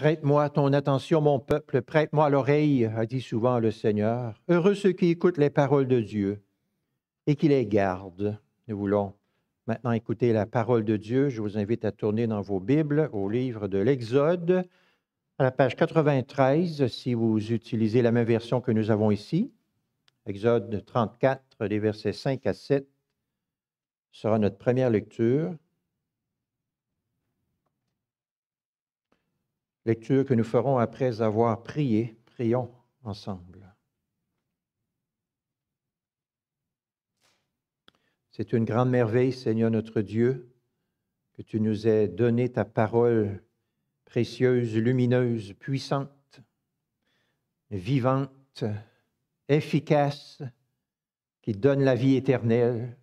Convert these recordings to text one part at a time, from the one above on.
Prête-moi ton attention, mon peuple, prête-moi l'oreille, a dit souvent le Seigneur. Heureux ceux qui écoutent les paroles de Dieu et qui les gardent. Nous voulons maintenant écouter la parole de Dieu. Je vous invite à tourner dans vos Bibles au livre de l'Exode, à la page 93, si vous utilisez la même version que nous avons ici. Exode 34, des versets 5 à 7 sera notre première lecture. lecture que nous ferons après avoir prié. Prions ensemble. C'est une grande merveille, Seigneur notre Dieu, que tu nous aies donné ta parole précieuse, lumineuse, puissante, vivante, efficace, qui donne la vie éternelle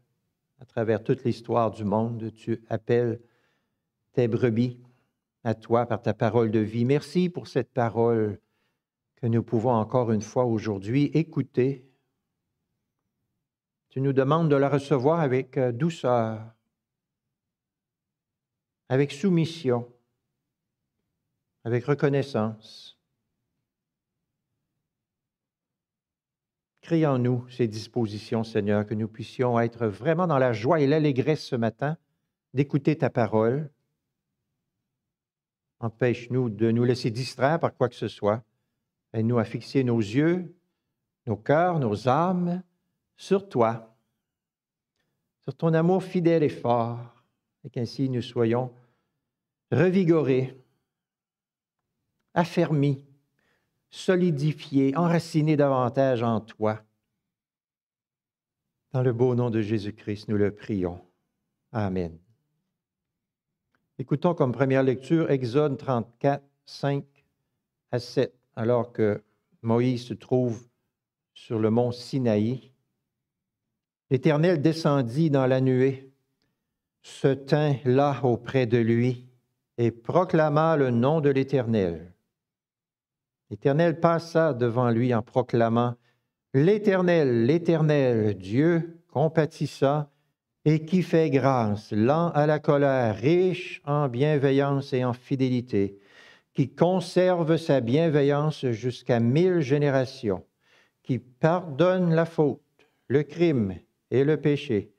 à travers toute l'histoire du monde. Tu appelles tes brebis à toi par ta parole de vie. Merci pour cette parole que nous pouvons encore une fois aujourd'hui écouter. Tu nous demandes de la recevoir avec euh, douceur, avec soumission, avec reconnaissance. Crée nous ces dispositions, Seigneur, que nous puissions être vraiment dans la joie et l'allégresse ce matin d'écouter ta parole Empêche-nous de nous laisser distraire par quoi que ce soit. Aide-nous à fixer nos yeux, nos cœurs, nos âmes sur toi, sur ton amour fidèle et fort, et qu'ainsi nous soyons revigorés, affermis, solidifiés, enracinés davantage en toi. Dans le beau nom de Jésus-Christ, nous le prions. Amen. Écoutons comme première lecture Exode 34, 5 à 7, alors que Moïse se trouve sur le mont Sinaï. L'Éternel descendit dans la nuée, se tint là auprès de lui et proclama le nom de l'Éternel. L'Éternel passa devant lui en proclamant L'Éternel, l'Éternel, Dieu compatissa et qui fait grâce, lent à la colère, riche en bienveillance et en fidélité, qui conserve sa bienveillance jusqu'à mille générations, qui pardonne la faute, le crime et le péché,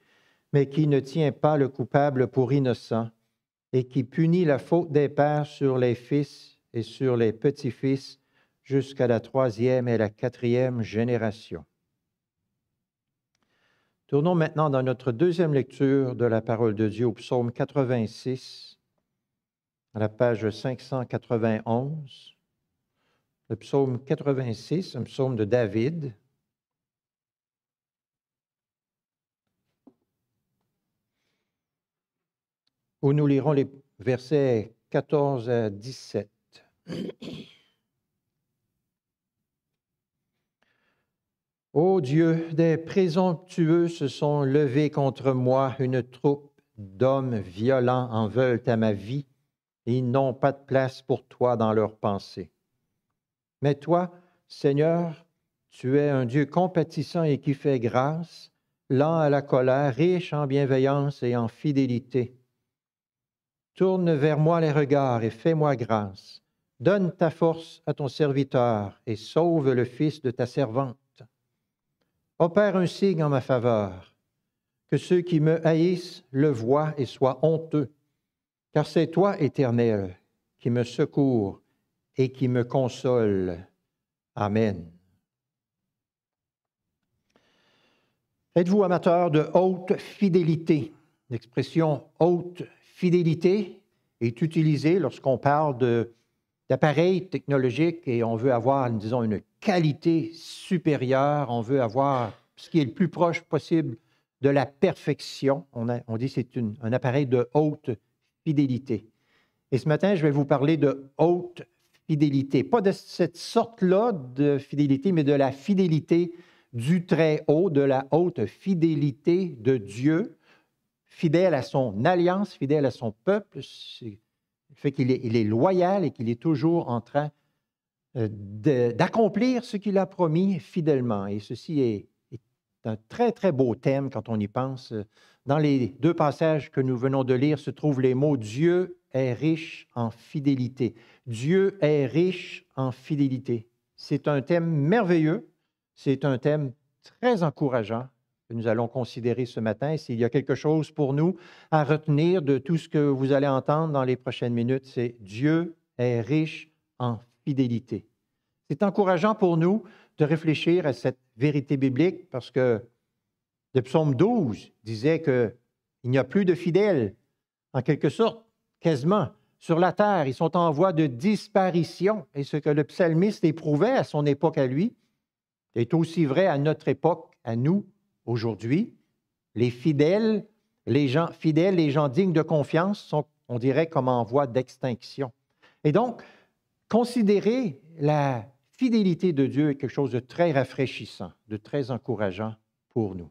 mais qui ne tient pas le coupable pour innocent, et qui punit la faute des pères sur les fils et sur les petits-fils jusqu'à la troisième et la quatrième génération. Tournons maintenant dans notre deuxième lecture de la parole de Dieu au psaume 86, à la page 591. Le psaume 86, un psaume de David. Où nous lirons les versets 14 à 17. Ô Dieu, des présomptueux se sont levés contre moi, une troupe d'hommes violents en veulent à ma vie, ils n'ont pas de place pour toi dans leurs pensées. Mais toi, Seigneur, tu es un Dieu compatissant et qui fait grâce, lent à la colère, riche en bienveillance et en fidélité. Tourne vers moi les regards et fais-moi grâce. Donne ta force à ton serviteur et sauve le fils de ta servante opère un signe en ma faveur, que ceux qui me haïssent le voient et soient honteux, car c'est toi, Éternel, qui me secours et qui me console. Amen. Êtes-vous amateur de haute fidélité? L'expression haute fidélité est utilisée lorsqu'on parle de d'appareils technologique et on veut avoir, disons, une qualité supérieure, on veut avoir ce qui est le plus proche possible de la perfection. On, on dit que c'est une, un appareil de haute fidélité. Et ce matin, je vais vous parler de haute fidélité. Pas de cette sorte-là de fidélité, mais de la fidélité du Très-Haut, de la haute fidélité de Dieu, fidèle à son alliance, fidèle à son peuple fait qu'il est, il est, loyal et qu'il est toujours en train euh, d'accomplir ce qu'il a promis fidèlement. Et ceci est, un très, très beau thème quand on y pense. Dans les deux passages que nous venons de lire se trouvent les mots Dieu est riche en fidélité. Dieu est riche en fidélité. C'est un thème merveilleux, c'est un thème très encourageant que nous allons considérer ce matin. S'il y a quelque chose pour nous à retenir de tout ce que vous allez entendre dans les prochaines minutes, c'est Dieu est riche en fidélité. C'est encourageant pour nous de réfléchir à cette vérité biblique parce que le psaume 12 disait qu'il n'y a plus de fidèles, en quelque sorte, quasiment, sur la terre. Ils sont en voie de disparition. Et ce que le psalmiste éprouvait à son époque à lui est aussi vrai à notre époque, à nous, Aujourd'hui, les fidèles, les gens fidèles, les gens dignes de confiance sont, on dirait, comme en voie d'extinction. Et donc, considérer la fidélité de Dieu est quelque chose de très rafraîchissant, de très encourageant pour nous.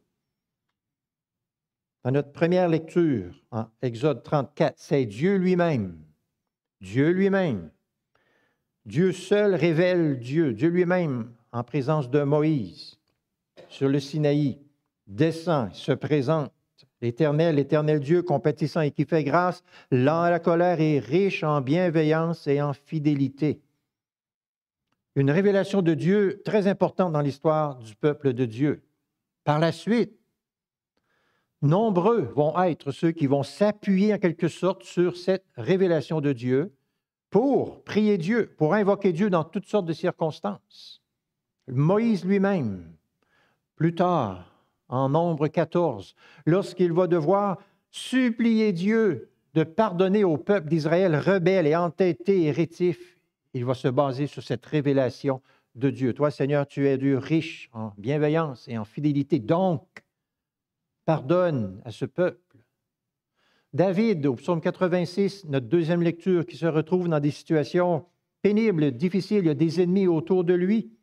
Dans notre première lecture, en Exode 34, c'est Dieu lui-même, Dieu lui-même. Dieu seul révèle Dieu, Dieu lui-même, en présence de Moïse, sur le Sinaï descend, se présente. L'Éternel, l'Éternel Dieu, compétissant et qui fait grâce, lent à la colère et riche en bienveillance et en fidélité. Une révélation de Dieu très importante dans l'histoire du peuple de Dieu. Par la suite, nombreux vont être ceux qui vont s'appuyer en quelque sorte sur cette révélation de Dieu pour prier Dieu, pour invoquer Dieu dans toutes sortes de circonstances. Moïse lui-même, plus tard, en nombre 14, lorsqu'il va devoir supplier Dieu de pardonner au peuple d'Israël rebelle et entêté et rétif. Il va se baser sur cette révélation de Dieu. Toi, Seigneur, tu es Dieu riche en bienveillance et en fidélité. Donc, pardonne à ce peuple. David, au psaume 86, notre deuxième lecture, qui se retrouve dans des situations pénibles, difficiles, il y a des ennemis autour de lui.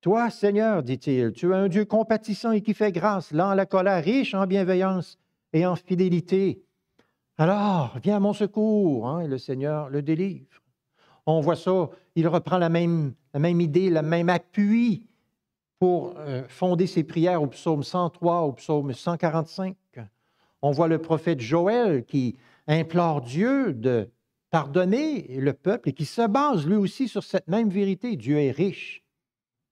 Toi, Seigneur, dit-il, tu es un Dieu compatissant et qui fait grâce, lent à la colère, riche en bienveillance et en fidélité. Alors, viens à mon secours, hein, et le Seigneur le délivre. On voit ça, il reprend la même, idée, le même appui pour euh, fonder ses prières au psaume 103, au psaume 145. On voit le prophète Joël qui implore Dieu de pardonner le peuple et qui se base lui aussi sur cette même vérité. Dieu est riche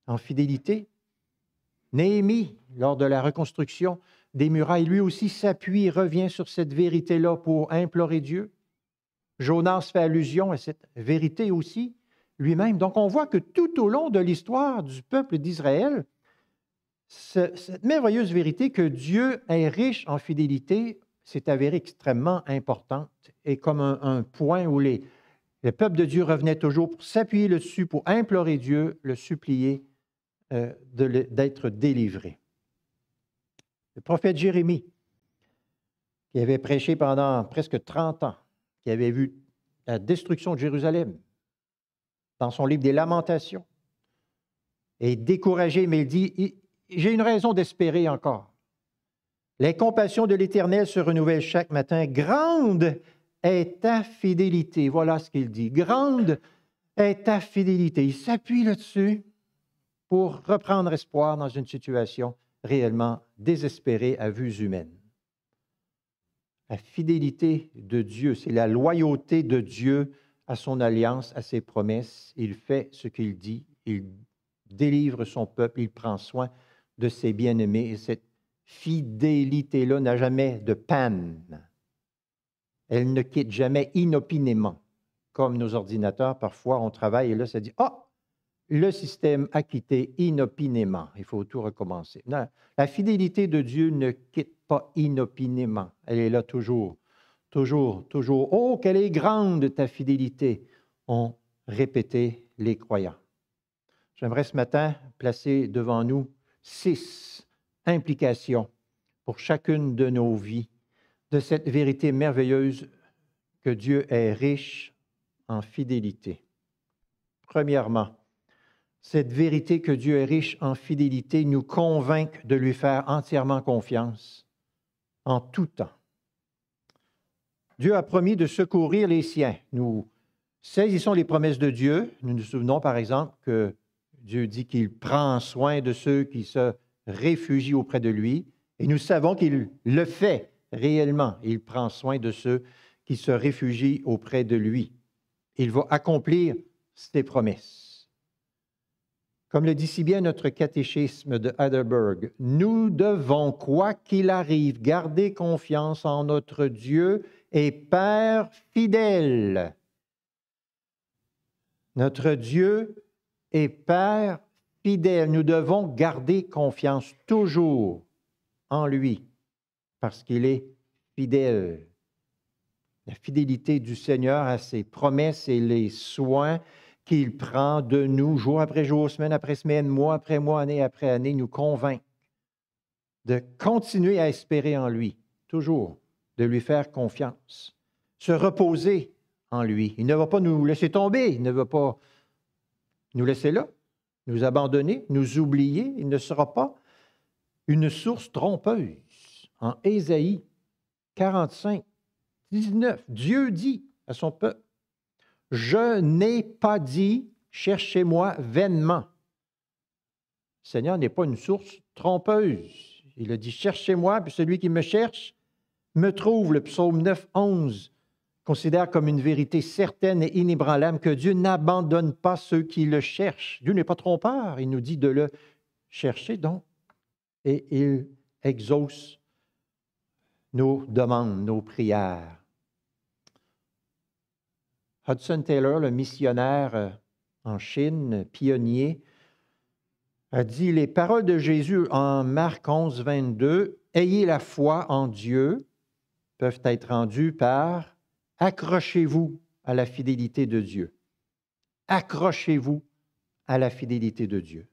en fidélité. Néhémie, lors de la reconstruction des murailles, lui aussi s'appuie, revient sur cette vérité-là pour implorer Dieu. Jonas fait allusion à cette vérité aussi lui-même. Donc on voit que tout au long de l'histoire du peuple d'Israël, cette merveilleuse vérité que Dieu est riche en fidélité s'est avérée extrêmement importante et comme un, point où les, le peuple de Dieu revenait toujours pour s'appuyer dessus, pour implorer Dieu, le supplier euh, d'être délivré. Le prophète Jérémie, qui avait prêché pendant presque 30 ans, qui avait vu la destruction de Jérusalem dans son livre des Lamentations, est découragé, mais il dit, j'ai une raison d'espérer encore. Les compassions de l'Éternel se renouvellent chaque matin. Grande est ta fidélité. Voilà ce qu'il dit. Grande est ta fidélité. Il s'appuie là-dessus pour reprendre espoir dans une situation réellement désespérée à vues humaines. La fidélité de Dieu, c'est la loyauté de Dieu à son alliance, à ses promesses. Il fait ce qu'il dit, il délivre son peuple, il prend soin de ses bien-aimés et cette fidélité-là n'a jamais de panne. Elle ne quitte jamais inopinément. Comme nos ordinateurs, parfois, on travaille et là, ça dit oh, le système a quitté inopinément. Il faut tout recommencer. la fidélité de Dieu ne quitte pas inopinément. Elle est là toujours, toujours, toujours. Oh, quelle est grande ta fidélité, ont répété les croyants. J'aimerais ce matin placer devant nous six implications pour chacune de nos vies de cette vérité merveilleuse que Dieu est riche en fidélité. Premièrement, cette vérité que Dieu est riche en fidélité nous convainc de lui faire entièrement confiance en tout temps. Dieu a promis de secourir les siens. Nous saisissons les promesses de Dieu. Nous nous souvenons par exemple que Dieu dit qu'il prend soin de ceux qui se réfugient auprès de lui et nous savons qu'il le fait réellement. Il prend soin de ceux qui se réfugient auprès de lui. Il va accomplir ses promesses. Comme le dit si bien notre catéchisme de Heidelberg, nous devons, quoi qu'il arrive, garder confiance en notre Dieu et Père fidèle. Notre Dieu est Père fidèle. Nous devons garder confiance toujours en lui parce qu'il est fidèle. La fidélité du Seigneur à ses promesses et les soins qu'il prend de nous jour après jour, semaine après semaine, mois après mois, année après année, nous convainc de continuer à espérer en lui, toujours, de lui faire confiance, se reposer en lui. Il ne va pas nous laisser tomber, il ne va pas nous laisser là, nous abandonner, nous oublier. Il ne sera pas une source trompeuse. En Ésaïe 45, 19, Dieu dit à son peuple, je n'ai pas dit, cherchez-moi vainement. Seigneur n'est pas une source trompeuse. Il a dit, cherchez-moi, puis celui qui me cherche me trouve. Le psaume 9, considère comme une vérité certaine et inébranlable que Dieu n'abandonne pas ceux qui le cherchent. Dieu n'est pas trompeur. Il nous dit de le chercher donc. Et il exauce nos demandes, nos prières. Hudson Taylor, le missionnaire euh, en Chine, pionnier, a dit les paroles de Jésus en Marc 11, 22, Ayez la foi en Dieu, peuvent être rendues par Accrochez-vous à la fidélité de Dieu. Accrochez-vous à la fidélité de Dieu.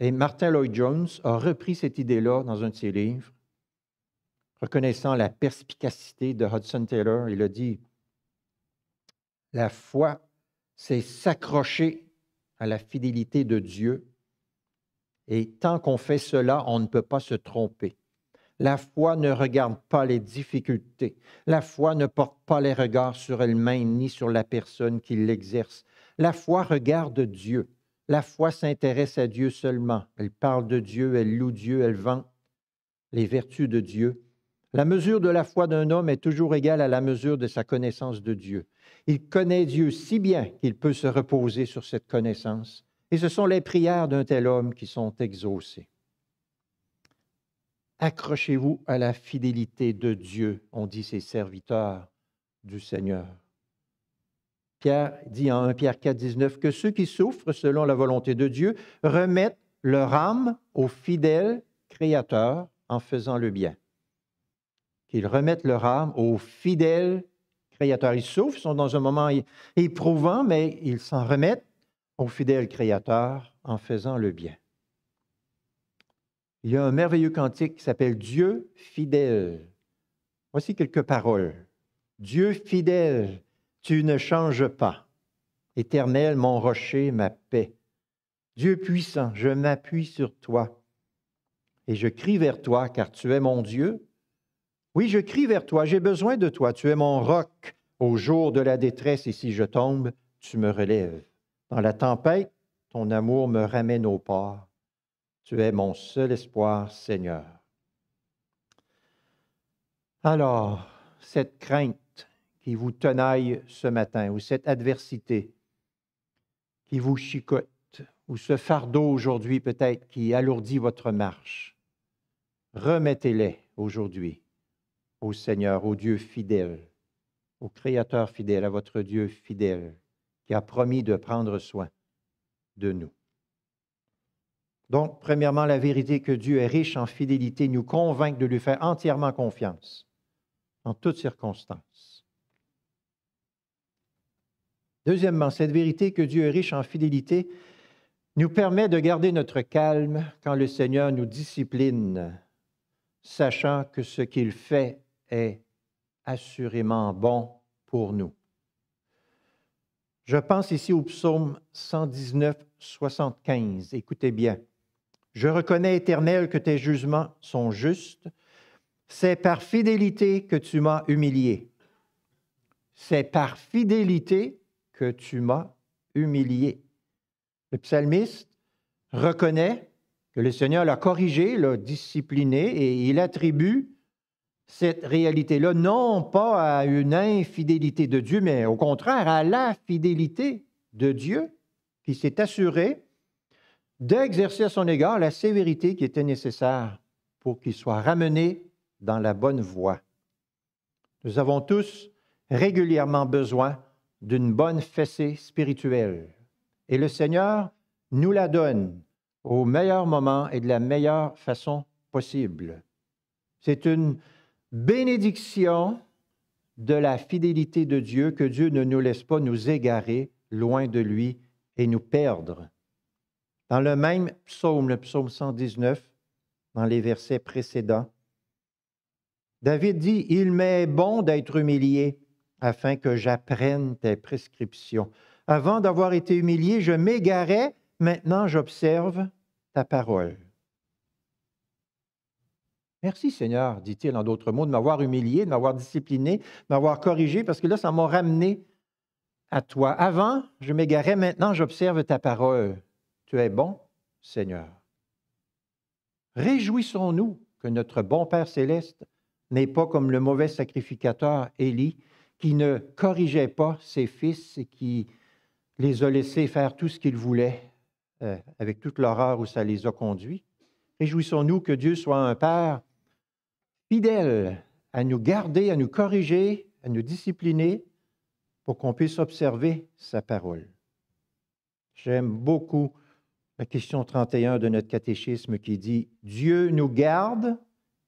Et Martin Lloyd-Jones a repris cette idée-là dans un de ses livres, reconnaissant la perspicacité de Hudson Taylor. Il a dit la foi, c'est s'accrocher à la fidélité de Dieu. Et tant qu'on fait cela, on ne peut pas se tromper. La foi ne regarde pas les difficultés. La foi ne porte pas les regards sur elle-même ni sur la personne qui l'exerce. La foi regarde Dieu. La foi s'intéresse à Dieu seulement. Elle parle de Dieu, elle loue Dieu, elle vend les vertus de Dieu. La mesure de la foi d'un homme est toujours égale à la mesure de sa connaissance de Dieu. Il connaît Dieu si bien qu'il peut se reposer sur cette connaissance. Et ce sont les prières d'un tel homme qui sont exaucées. Accrochez-vous à la fidélité de Dieu, ont dit ses serviteurs du Seigneur. Pierre dit en 1 Pierre 4, 19 que ceux qui souffrent selon la volonté de Dieu remettent leur âme au fidèle Créateur en faisant le bien ils remettent leur âme au fidèle Créateur. Ils souffrent, ils sont dans un moment éprouvant, mais ils s'en remettent au fidèle Créateur en faisant le bien. Il y a un merveilleux cantique qui s'appelle Dieu fidèle. Voici quelques paroles. Dieu fidèle, tu ne changes pas. Éternel, mon rocher, ma paix. Dieu puissant, je m'appuie sur toi et je crie vers toi car tu es mon Dieu. Oui, je crie vers toi, j'ai besoin de toi, tu es mon roc. Au jour de la détresse, et si je tombe, tu me relèves. Dans la tempête, ton amour me ramène au port. Tu es mon seul espoir, Seigneur. Alors, cette crainte qui vous tenaille ce matin, ou cette adversité qui vous chicote, ou ce fardeau aujourd'hui peut-être qui alourdit votre marche, remettez-les aujourd'hui au Seigneur, au Dieu fidèle, au Créateur fidèle, à votre Dieu fidèle, qui a promis de prendre soin de nous. Donc, premièrement, la vérité que Dieu est riche en fidélité nous convainc de lui faire entièrement confiance, en toutes circonstances. Deuxièmement, cette vérité que Dieu est riche en fidélité nous permet de garder notre calme quand le Seigneur nous discipline, sachant que ce qu'il fait est assurément bon pour nous. Je pense ici au psaume 119, 75. Écoutez bien. Je reconnais, Éternel, que tes jugements sont justes. C'est par fidélité que tu m'as humilié. C'est par fidélité que tu m'as humilié. Le psalmiste reconnaît que le Seigneur l'a corrigé, l'a discipliné et il attribue cette réalité-là, non pas à une infidélité de Dieu, mais au contraire à la fidélité de Dieu qui s'est assuré d'exercer à son égard la sévérité qui était nécessaire pour qu'il soit ramené dans la bonne voie. Nous avons tous régulièrement besoin d'une bonne fessée spirituelle et le Seigneur nous la donne au meilleur moment et de la meilleure façon possible. C'est une bénédiction de la fidélité de Dieu, que Dieu ne nous laisse pas nous égarer loin de lui et nous perdre. Dans le même psaume, le psaume 119, dans les versets précédents, David dit, Il m'est bon d'être humilié afin que j'apprenne tes prescriptions. Avant d'avoir été humilié, je m'égarais, maintenant j'observe ta parole. Merci Seigneur, dit-il en d'autres mots, de m'avoir humilié, de m'avoir discipliné, de m'avoir corrigé, parce que là, ça m'a ramené à toi. Avant, je m'égarais, maintenant, j'observe ta parole. Tu es bon, Seigneur. Réjouissons-nous que notre bon Père céleste n'est pas comme le mauvais sacrificateur Élie, qui ne corrigeait pas ses fils et qui les a laissés faire tout ce qu'ils voulaient, euh, avec toute l'horreur où ça les a conduits. Réjouissons-nous que Dieu soit un Père fidèle à nous garder, à nous corriger, à nous discipliner pour qu'on puisse observer sa parole. J'aime beaucoup la question 31 de notre catéchisme qui dit Dieu nous garde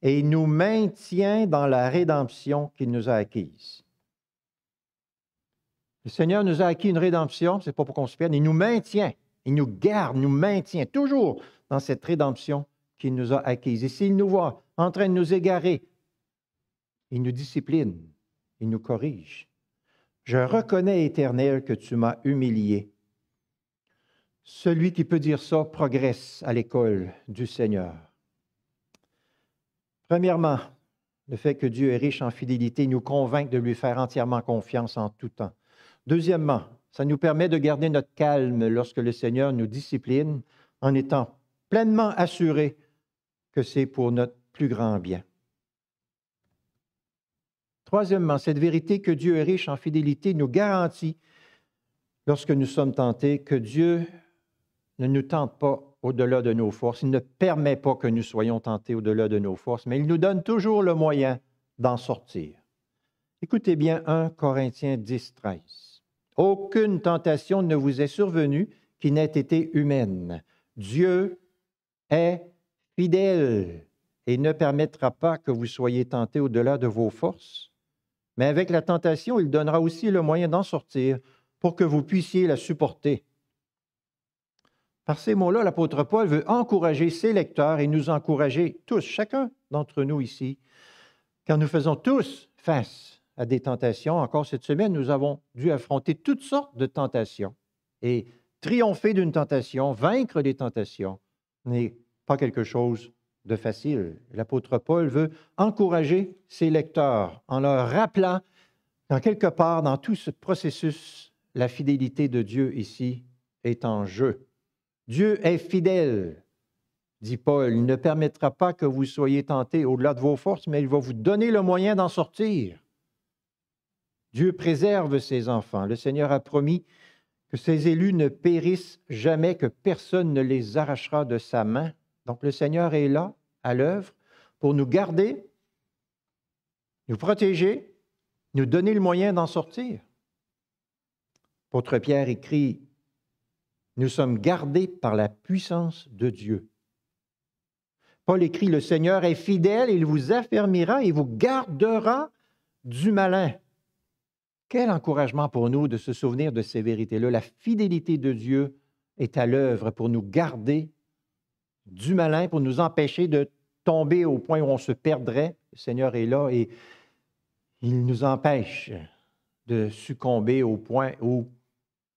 et nous maintient dans la rédemption qu'il nous a acquise. Le Seigneur nous a acquis une rédemption, c'est pas pour qu'on se perde, il nous maintient, il nous garde, nous maintient toujours dans cette rédemption qu'il nous a acquises. Et s'il nous voit en train de nous égarer, il nous discipline, il nous corrige. Je reconnais, Éternel, que tu m'as humilié. Celui qui peut dire ça progresse à l'école du Seigneur. Premièrement, le fait que Dieu est riche en fidélité nous convainc de lui faire entièrement confiance en tout temps. Deuxièmement, ça nous permet de garder notre calme lorsque le Seigneur nous discipline en étant pleinement assuré c'est pour notre plus grand bien. Troisièmement, cette vérité que Dieu est riche en fidélité nous garantit, lorsque nous sommes tentés, que Dieu ne nous tente pas au-delà de nos forces. Il ne permet pas que nous soyons tentés au-delà de nos forces, mais il nous donne toujours le moyen d'en sortir. Écoutez bien 1 Corinthiens 10, 13. Aucune tentation ne vous est survenue qui n'ait été humaine. Dieu est fidèle et ne permettra pas que vous soyez tentés au-delà de vos forces. Mais avec la tentation, il donnera aussi le moyen d'en sortir pour que vous puissiez la supporter. Par ces mots-là, l'apôtre Paul veut encourager ses lecteurs et nous encourager tous, chacun d'entre nous ici, car nous faisons tous face à des tentations. Encore cette semaine, nous avons dû affronter toutes sortes de tentations et triompher d'une tentation, vaincre des tentations n'est pas quelque chose de facile. L'apôtre Paul veut encourager ses lecteurs en leur rappelant, dans quelque part, dans tout ce processus, la fidélité de Dieu ici est en jeu. Dieu est fidèle, dit Paul. Il ne permettra pas que vous soyez tentés au-delà de vos forces, mais il va vous donner le moyen d'en sortir. Dieu préserve ses enfants. Le Seigneur a promis que ses élus ne périssent jamais, que personne ne les arrachera de sa main. Donc le Seigneur est là, à l'œuvre, pour nous garder, nous protéger, nous donner le moyen d'en sortir. Votre Pierre écrit, Nous sommes gardés par la puissance de Dieu. Paul écrit, Le Seigneur est fidèle, il vous affermira et vous gardera du malin. Quel encouragement pour nous de se souvenir de ces vérités-là. La fidélité de Dieu est à l'œuvre pour nous garder du malin pour nous empêcher de tomber au point où on se perdrait. Le Seigneur est là et il nous empêche de succomber au point où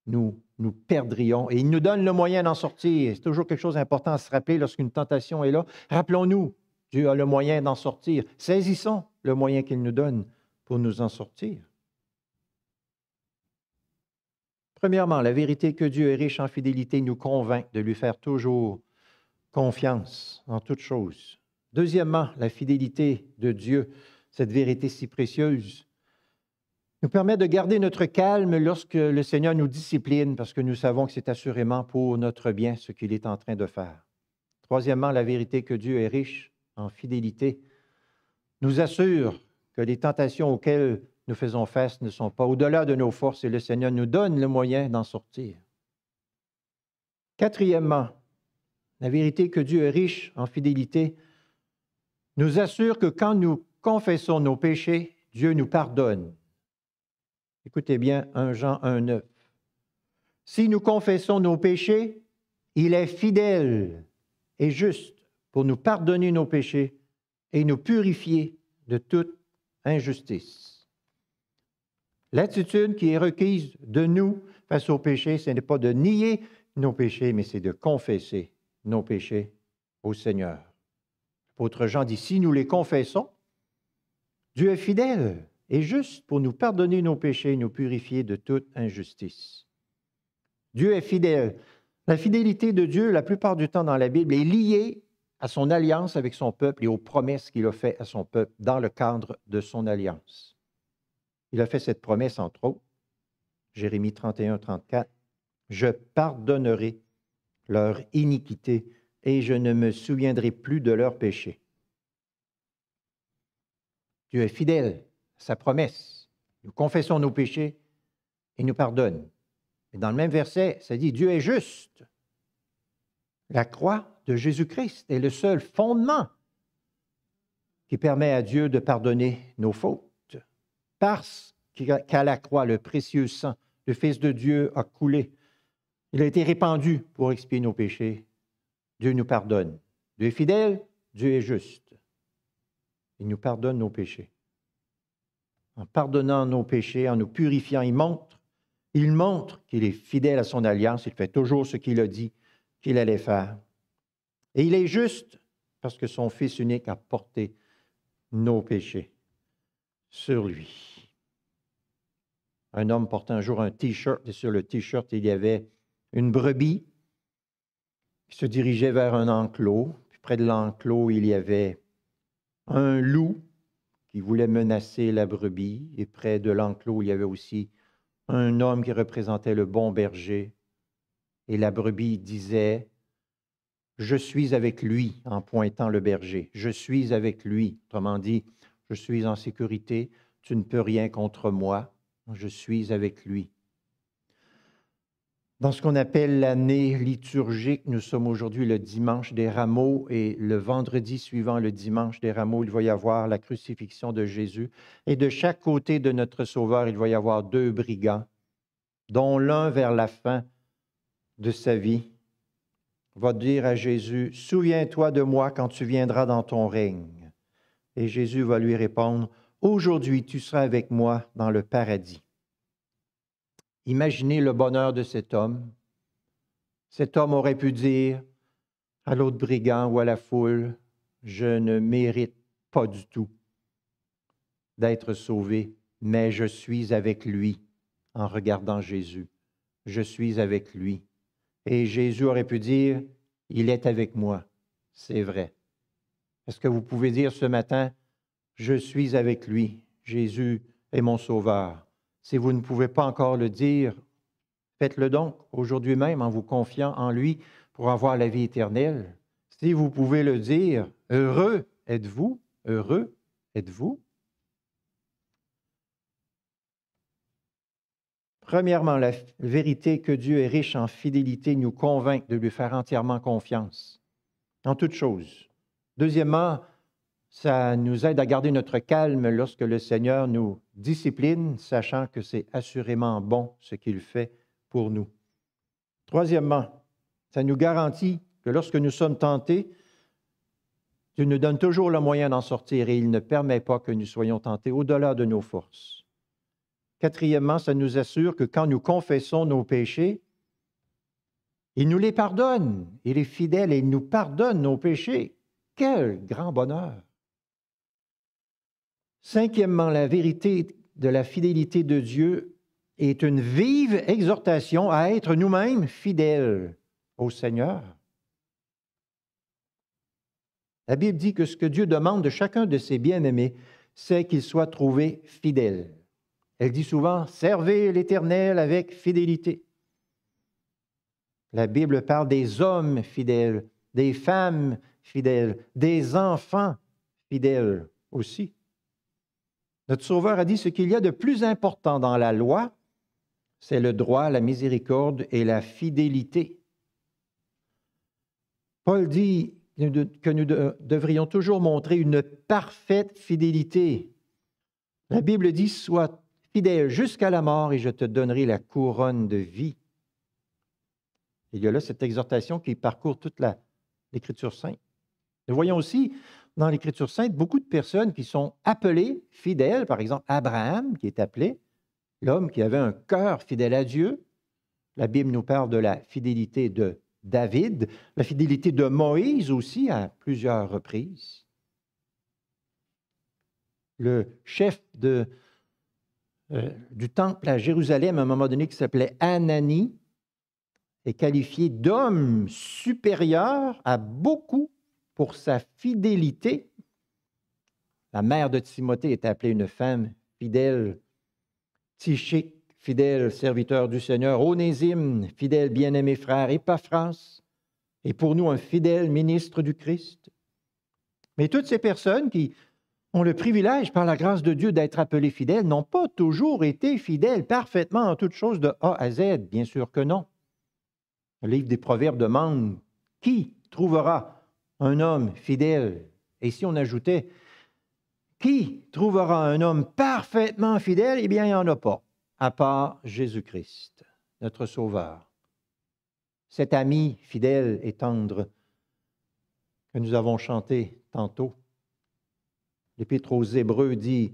nous nous perdrions. Et il nous donne le moyen d'en sortir. C'est toujours quelque chose d'important à se rappeler lorsqu'une tentation est là. Rappelons-nous, Dieu a le moyen d'en sortir. Saisissons le moyen qu'il nous donne pour nous en sortir. Premièrement, la vérité que Dieu est riche en fidélité nous convainc de lui faire toujours confiance en toutes choses. Deuxièmement, la fidélité de Dieu, cette vérité si précieuse, nous permet de garder notre calme lorsque le Seigneur nous discipline, parce que nous savons que c'est assurément pour notre bien ce qu'il est en train de faire. Troisièmement, la vérité que Dieu est riche en fidélité nous assure que les tentations auxquelles nous faisons face ne sont pas au-delà de nos forces et le Seigneur nous donne le moyen d'en sortir. Quatrièmement, la vérité que Dieu est riche en fidélité nous assure que quand nous confessons nos péchés, Dieu nous pardonne. Écoutez bien 1 Jean 1.9. Si nous confessons nos péchés, il est fidèle et juste pour nous pardonner nos péchés et nous purifier de toute injustice. L'attitude qui est requise de nous face aux péchés, ce n'est pas de nier nos péchés, mais c'est de confesser nos péchés au Seigneur. L'apôtre Jean dit, si nous les confessons, Dieu est fidèle et juste pour nous pardonner nos péchés et nous purifier de toute injustice. Dieu est fidèle. La fidélité de Dieu, la plupart du temps dans la Bible, est liée à son alliance avec son peuple et aux promesses qu'il a faites à son peuple dans le cadre de son alliance. Il a fait cette promesse, entre autres, Jérémie 31, 34, Je pardonnerai leur iniquité, et je ne me souviendrai plus de leurs péchés. Dieu est fidèle à sa promesse. Nous confessons nos péchés et nous pardonne. Et dans le même verset, ça dit Dieu est juste. La croix de Jésus-Christ est le seul fondement qui permet à Dieu de pardonner nos fautes. Parce qu'à la croix, le précieux sang, le Fils de Dieu a coulé il a été répandu pour expier nos péchés. Dieu nous pardonne. Dieu est fidèle, Dieu est juste. Il nous pardonne nos péchés. En pardonnant nos péchés, en nous purifiant, il montre, il montre qu'il est fidèle à son alliance, il fait toujours ce qu'il a dit qu'il allait faire. Et il est juste parce que son Fils unique a porté nos péchés sur lui. Un homme portait un jour un t-shirt et sur le t-shirt, il y avait une brebis qui se dirigeait vers un enclos. Puis près de l'enclos, il y avait un loup qui voulait menacer la brebis. Et près de l'enclos, il y avait aussi un homme qui représentait le bon berger. Et la brebis disait, Je suis avec lui en pointant le berger. Je suis avec lui. Autrement dit, je suis en sécurité. Tu ne peux rien contre moi. Je suis avec lui. Dans ce qu'on appelle l'année liturgique, nous sommes aujourd'hui le dimanche des rameaux et le vendredi suivant le dimanche des rameaux, il va y avoir la crucifixion de Jésus. Et de chaque côté de notre Sauveur, il va y avoir deux brigands, dont l'un vers la fin de sa vie va dire à Jésus, Souviens-toi de moi quand tu viendras dans ton règne. Et Jésus va lui répondre, Aujourd'hui tu seras avec moi dans le paradis. Imaginez le bonheur de cet homme. Cet homme aurait pu dire à l'autre brigand ou à la foule, je ne mérite pas du tout d'être sauvé, mais je suis avec lui en regardant Jésus. Je suis avec lui. Et Jésus aurait pu dire, il est avec moi. C'est vrai. Est-ce que vous pouvez dire ce matin, je suis avec lui. Jésus est mon sauveur. Si vous ne pouvez pas encore le dire, faites-le donc aujourd'hui même en vous confiant en lui pour avoir la vie éternelle. Si vous pouvez le dire, heureux êtes-vous, heureux êtes-vous. Premièrement, la vérité que Dieu est riche en fidélité nous convainc de lui faire entièrement confiance en toutes choses. Deuxièmement, ça nous aide à garder notre calme lorsque le Seigneur nous discipline, sachant que c'est assurément bon ce qu'il fait pour nous. Troisièmement, ça nous garantit que lorsque nous sommes tentés, Dieu nous donne toujours le moyen d'en sortir et il ne permet pas que nous soyons tentés au-delà de nos forces. Quatrièmement, ça nous assure que quand nous confessons nos péchés, il nous les pardonne. Il est fidèle et il nous pardonne nos péchés. Quel grand bonheur. Cinquièmement, la vérité de la fidélité de Dieu est une vive exhortation à être nous-mêmes fidèles au Seigneur. La Bible dit que ce que Dieu demande de chacun de ses bien-aimés, c'est qu'il soit trouvé fidèle. Elle dit souvent, servez l'Éternel avec fidélité. La Bible parle des hommes fidèles, des femmes fidèles, des enfants fidèles aussi. Notre Sauveur a dit ce qu'il y a de plus important dans la loi, c'est le droit, la miséricorde et la fidélité. Paul dit que nous devrions toujours montrer une parfaite fidélité. La Bible dit, sois fidèle jusqu'à la mort et je te donnerai la couronne de vie. Il y a là cette exhortation qui parcourt toute l'Écriture sainte. Nous voyons aussi dans l'Écriture sainte beaucoup de personnes qui sont appelées fidèles, par exemple Abraham qui est appelé, l'homme qui avait un cœur fidèle à Dieu. La Bible nous parle de la fidélité de David, la fidélité de Moïse aussi à plusieurs reprises. Le chef euh, du temple à Jérusalem, à un moment donné, qui s'appelait Anani, est qualifié d'homme supérieur à beaucoup pour sa fidélité. La mère de Timothée est appelée une femme fidèle. Tichée, fidèle serviteur du Seigneur. Onésime, fidèle bien-aimé frère. et France et pour nous un fidèle ministre du Christ. Mais toutes ces personnes qui ont le privilège, par la grâce de Dieu, d'être appelées fidèles, n'ont pas toujours été fidèles parfaitement en toutes choses de A à Z, bien sûr que non. Le livre des Proverbes demande qui trouvera un homme fidèle. Et si on ajoutait qui trouvera un homme parfaitement fidèle, eh bien, il n'y en a pas, à part Jésus-Christ, notre Sauveur. Cet ami fidèle et tendre que nous avons chanté tantôt. L'Épître aux Hébreux dit,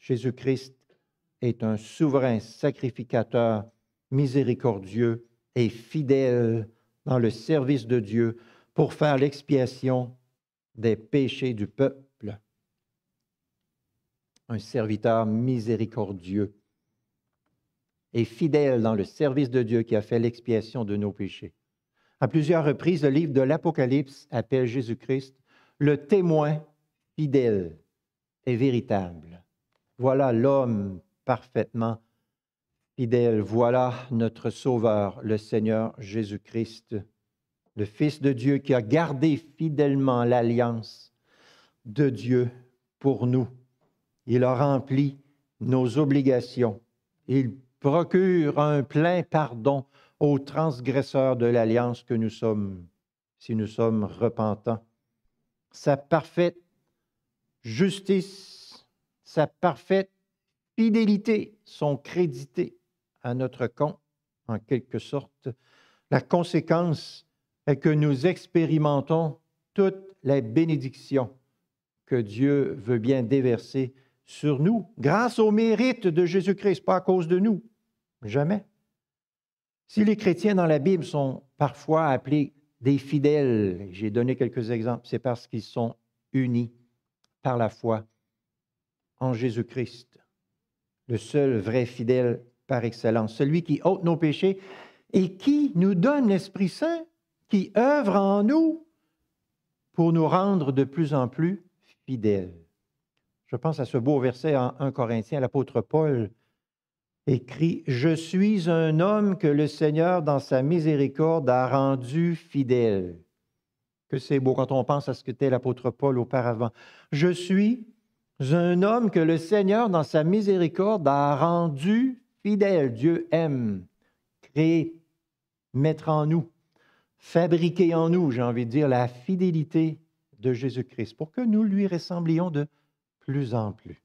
Jésus-Christ est un souverain sacrificateur, miséricordieux et fidèle dans le service de Dieu pour faire l'expiation des péchés du peuple. Un serviteur miséricordieux et fidèle dans le service de Dieu qui a fait l'expiation de nos péchés. À plusieurs reprises, le livre de l'Apocalypse appelle Jésus-Christ le témoin fidèle et véritable. Voilà l'homme parfaitement fidèle, voilà notre Sauveur, le Seigneur Jésus-Christ le Fils de Dieu qui a gardé fidèlement l'alliance de Dieu pour nous. Il a rempli nos obligations. Il procure un plein pardon aux transgresseurs de l'alliance que nous sommes, si nous sommes repentants. Sa parfaite justice, sa parfaite fidélité sont créditées à notre compte, en quelque sorte. La conséquence et que nous expérimentons toutes les bénédictions que Dieu veut bien déverser sur nous, grâce au mérite de Jésus-Christ, pas à cause de nous, jamais. Si les chrétiens dans la Bible sont parfois appelés des fidèles, j'ai donné quelques exemples, c'est parce qu'ils sont unis par la foi en Jésus-Christ, le seul vrai fidèle par excellence, celui qui ôte nos péchés et qui nous donne l'Esprit Saint qui œuvre en nous pour nous rendre de plus en plus fidèles. Je pense à ce beau verset en 1 Corinthiens, l'apôtre Paul écrit Je suis un homme que le Seigneur, dans sa miséricorde, a rendu fidèle. Que c'est beau quand on pense à ce que était l'apôtre Paul auparavant. Je suis un homme que le Seigneur, dans sa miséricorde, a rendu fidèle. Dieu aime créer, mettre en nous fabriquer en nous, j'ai envie de dire, la fidélité de Jésus-Christ pour que nous lui ressemblions de plus en plus.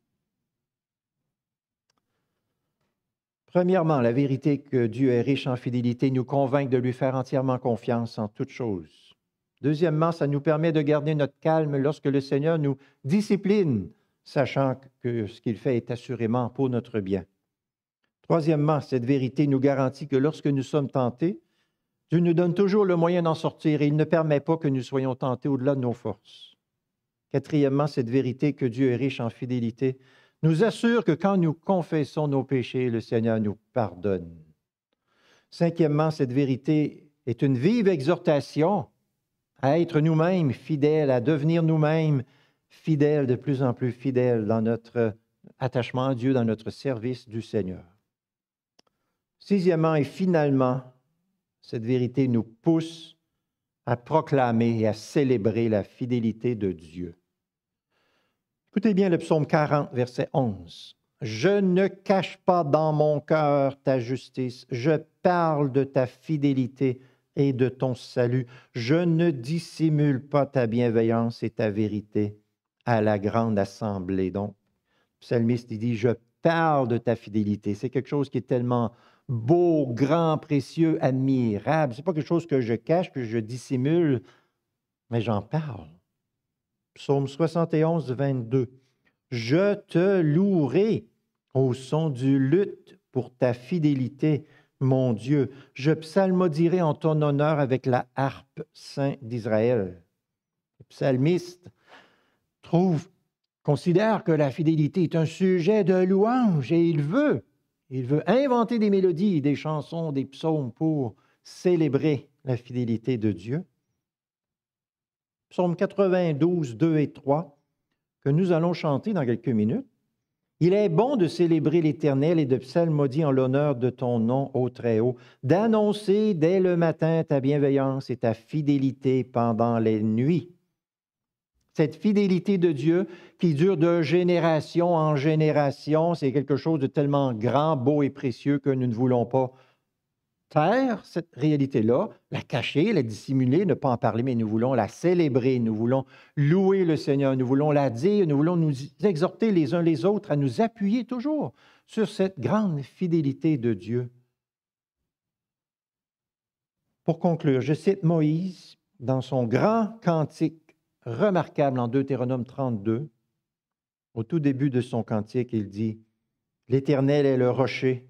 Premièrement, la vérité que Dieu est riche en fidélité nous convainc de lui faire entièrement confiance en toutes choses. Deuxièmement, ça nous permet de garder notre calme lorsque le Seigneur nous discipline, sachant que ce qu'il fait est assurément pour notre bien. Troisièmement, cette vérité nous garantit que lorsque nous sommes tentés, Dieu nous donne toujours le moyen d'en sortir et il ne permet pas que nous soyons tentés au-delà de nos forces. Quatrièmement, cette vérité que Dieu est riche en fidélité nous assure que quand nous confessons nos péchés, le Seigneur nous pardonne. Cinquièmement, cette vérité est une vive exhortation à être nous-mêmes fidèles, à devenir nous-mêmes fidèles, de plus en plus fidèles dans notre attachement à Dieu, dans notre service du Seigneur. Sixièmement et finalement, cette vérité nous pousse à proclamer et à célébrer la fidélité de Dieu. Écoutez bien le psaume 40, verset 11. Je ne cache pas dans mon cœur ta justice, je parle de ta fidélité et de ton salut. Je ne dissimule pas ta bienveillance et ta vérité à la grande assemblée. Donc, le psalmiste dit, je parle de ta fidélité. C'est quelque chose qui est tellement beau, grand, précieux, admirable. c'est pas quelque chose que je cache, que je dissimule, mais j'en parle. Psaume 71, 22. Je te louerai au son du luth pour ta fidélité, mon Dieu. Je psalmodierai en ton honneur avec la harpe, saint d'Israël. Le psalmiste trouve, considère que la fidélité est un sujet de louange et il veut il veut inventer des mélodies, des chansons, des psaumes pour célébrer la fidélité de Dieu. Psaume 92, 2 et 3, que nous allons chanter dans quelques minutes. Il est bon de célébrer l'Éternel et de psalmodier en l'honneur de ton nom, ô Très-Haut, d'annoncer dès le matin ta bienveillance et ta fidélité pendant les nuits cette fidélité de Dieu qui dure de génération en génération, c'est quelque chose de tellement grand, beau et précieux que nous ne voulons pas taire cette réalité-là, la cacher, la dissimuler, ne pas en parler, mais nous voulons la célébrer, nous voulons louer le Seigneur, nous voulons la dire, nous voulons nous exhorter les uns les autres à nous appuyer toujours sur cette grande fidélité de Dieu. Pour conclure, je cite Moïse dans son grand cantique remarquable en Deutéronome 32. Au tout début de son cantique, il dit, L'Éternel est le rocher,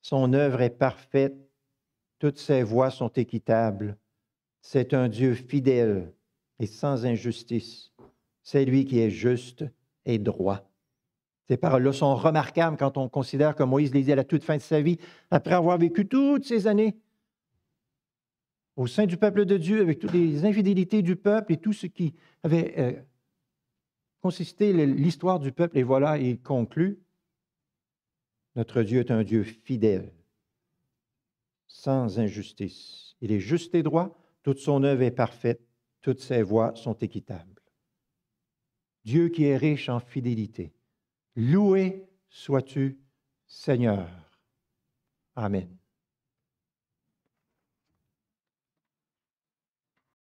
son œuvre est parfaite, toutes ses voies sont équitables. C'est un Dieu fidèle et sans injustice. C'est lui qui est juste et droit. Ces paroles-là sont remarquables quand on considère que Moïse les dit à la toute fin de sa vie, après avoir vécu toutes ces années au sein du peuple de Dieu, avec toutes les infidélités du peuple et tout ce qui avait euh, consisté l'histoire du peuple. Et voilà, il conclut, notre Dieu est un Dieu fidèle, sans injustice. Il est juste et droit, toute son œuvre est parfaite, toutes ses voies sont équitables. Dieu qui est riche en fidélité, loué sois-tu, Seigneur. Amen.